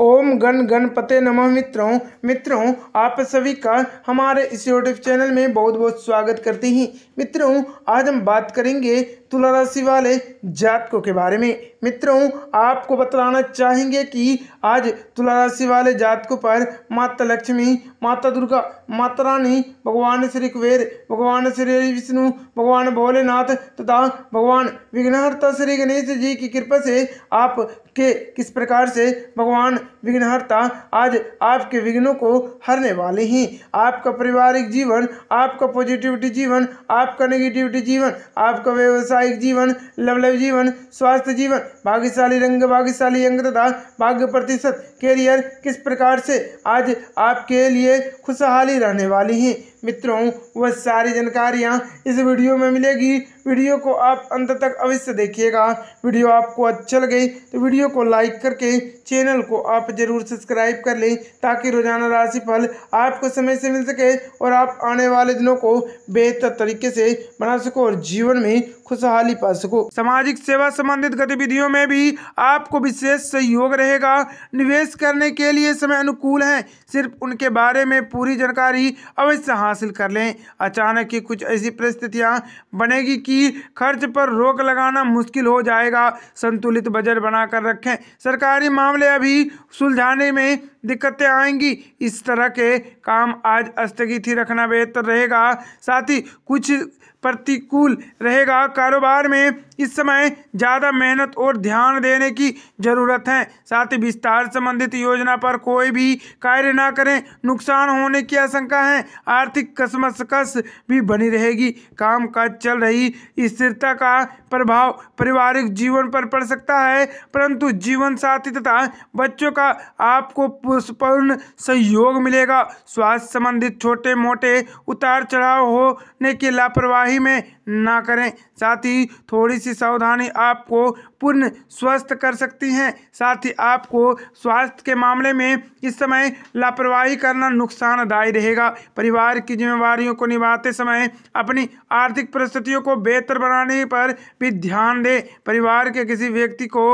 ओम गण गणपते नमः मित्रों मित्रों आप सभी का हमारे इस यूट्यूब चैनल में बहुत बहुत स्वागत करते हैं मित्रों आज हम बात करेंगे तुला राशि वाले जातकों के बारे में मित्रों आपको बतलाना चाहेंगे कि आज तुला राशि वाले जातकों पर माता लक्ष्मी माता दुर्गा माता रानी भगवान श्री कुबेर भगवान श्री विष्णु भगवान भोलेनाथ तथा भगवान विघ्नहर्ता श्री गणेश जी की कृपा से आप के किस प्रकार से भगवान विघ्नहर्ता आज आपके विघ्नों को हरने वाले हैं आपका पारिवारिक जीवन आपका पॉजिटिविटी जीवन आपका नेगेटिविटी जीवन आपका व्यवसाय सामुदायिक जीवन लवलव जीवन स्वास्थ्य जीवन भाग्यशाली रंग भाग्यशाली अंग तथा भाग्य प्रतिशत कैरियर किस प्रकार से आज आपके लिए खुशहाली रहने वाली हैं मित्रों वह सारी जानकारियाँ इस वीडियो में मिलेगी वीडियो को आप अंत तक अवश्य देखिएगा वीडियो आपको अच्छा लगे तो वीडियो को लाइक करके चैनल को आप जरूर सब्सक्राइब कर लें ताकि रोजाना राशिफल आपको समय से मिल सके और आप आने वाले दिनों को बेहतर तरीके से बना सको और जीवन में खुशहाली पा सको सामाजिक सेवा संबंधित गतिविधियों में भी आपको विशेष सहयोग रहेगा निवेश करने के लिए समय अनुकूल है सिर्फ उनके बारे में पूरी जानकारी अवश्य हाँ हासिल कर लें अचानक ही कुछ ऐसी परिस्थितियाँ बनेगी कि खर्च पर रोक लगाना मुश्किल हो जाएगा संतुलित बजट बनाकर रखें सरकारी मामले अभी सुलझाने में दिक्कतें आएंगी इस तरह के काम आज स्थगित ही रखना बेहतर रहेगा साथ ही कुछ प्रतिकूल रहेगा कारोबार में इस समय ज़्यादा मेहनत और ध्यान देने की ज़रूरत है साथ ही विस्तार संबंधित योजना पर कोई भी कार्य ना करें नुकसान होने की आशंका है आर्थिक कसमसकस भी बनी रहेगी काम काज चल रही स्थिरता का प्रभाव पारिवारिक जीवन पर पड़ सकता है परंतु जीवन साथी तथा बच्चों का आपको पुष्पूर्ण सहयोग मिलेगा स्वास्थ्य संबंधित छोटे मोटे उतार चढ़ाव होने की लापरवाही में ना करें साथ ही थोड़ी सी ऐसी सावधानी आपको पूर्ण स्वस्थ कर सकती हैं साथ ही आपको स्वास्थ्य के मामले में इस समय लापरवाही करना नुकसानदायी रहेगा परिवार की जिम्मेवारियों को निभाते समय अपनी आर्थिक परिस्थितियों को बेहतर बनाने पर भी ध्यान दें परिवार के किसी व्यक्ति को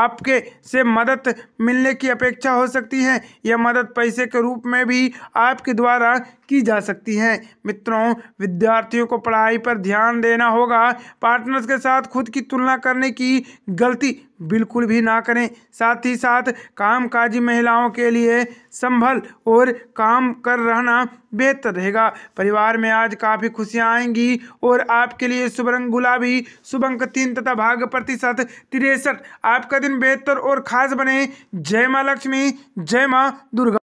आपके से मदद मिलने की अपेक्षा हो सकती है यह मदद पैसे के रूप में भी आपके द्वारा की जा सकती है मित्रों विद्यार्थियों को पढ़ाई पर ध्यान देना होगा पार्टनर्स के साथ खुद की तुलना करने की गलती बिल्कुल भी ना करें साथ ही साथ कामकाजी महिलाओं के लिए संभल और काम कर रहना बेहतर रहेगा परिवार में आज काफ़ी खुशियां आएंगी और आपके लिए शुभ रंग गुलाबी शुभ अंक तीन तथा भाग प्रतिशत तिरसठ आपका दिन बेहतर और खास बने जय माँ लक्ष्मी जय माँ दुर्गा